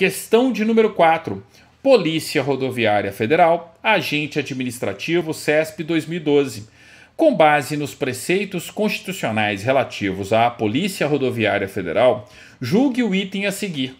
Questão de número 4. Polícia Rodoviária Federal, Agente Administrativo CESP 2012. Com base nos preceitos constitucionais relativos à Polícia Rodoviária Federal, julgue o item a seguir.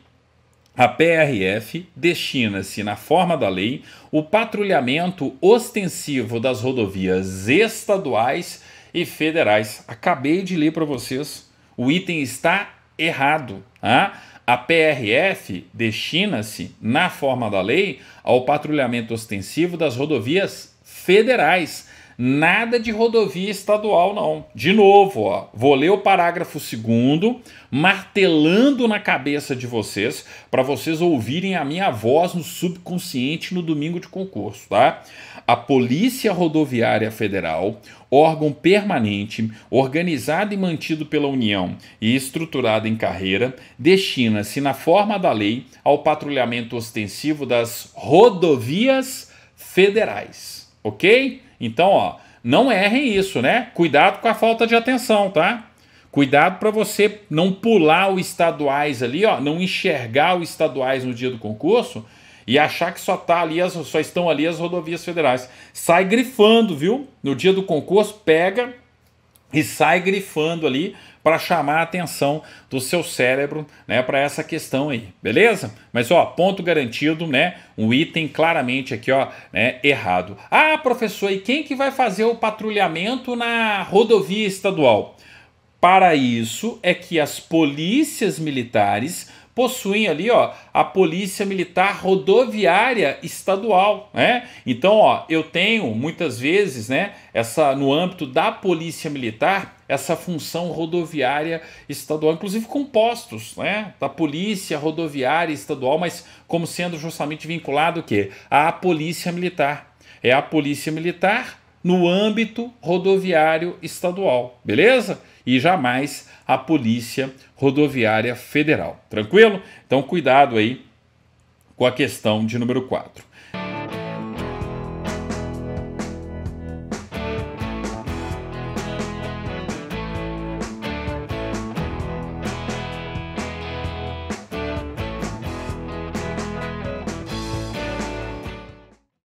A PRF destina-se, na forma da lei, o patrulhamento ostensivo das rodovias estaduais e federais. Acabei de ler para vocês. O item está errado. ah. A PRF destina-se, na forma da lei, ao patrulhamento ostensivo das rodovias federais Nada de rodovia estadual, não. De novo, ó, vou ler o parágrafo segundo, martelando na cabeça de vocês, para vocês ouvirem a minha voz no subconsciente no domingo de concurso, tá? A Polícia Rodoviária Federal, órgão permanente, organizado e mantido pela União e estruturado em carreira, destina-se, na forma da lei, ao patrulhamento ostensivo das rodovias federais, ok? Então, ó, não errem isso, né? Cuidado com a falta de atenção, tá? Cuidado para você não pular o estaduais ali, ó, não enxergar o estaduais no dia do concurso e achar que só tá ali as, só estão ali as rodovias federais. Sai grifando, viu? No dia do concurso, pega e sai grifando ali para chamar a atenção do seu cérebro, né, para essa questão aí, beleza? Mas ó, ponto garantido, né? Um item claramente aqui, ó, né, errado. Ah, professor, e quem que vai fazer o patrulhamento na rodovia estadual? Para isso é que as polícias militares possuem ali, ó, a Polícia Militar Rodoviária Estadual, né? Então, ó, eu tenho muitas vezes, né, essa no âmbito da Polícia Militar essa função rodoviária estadual, inclusive com postos, né, da polícia rodoviária estadual, mas como sendo justamente vinculado o quê? À polícia militar. É a polícia militar no âmbito rodoviário estadual, beleza? E jamais a Polícia Rodoviária Federal. Tranquilo? Então cuidado aí com a questão de número 4.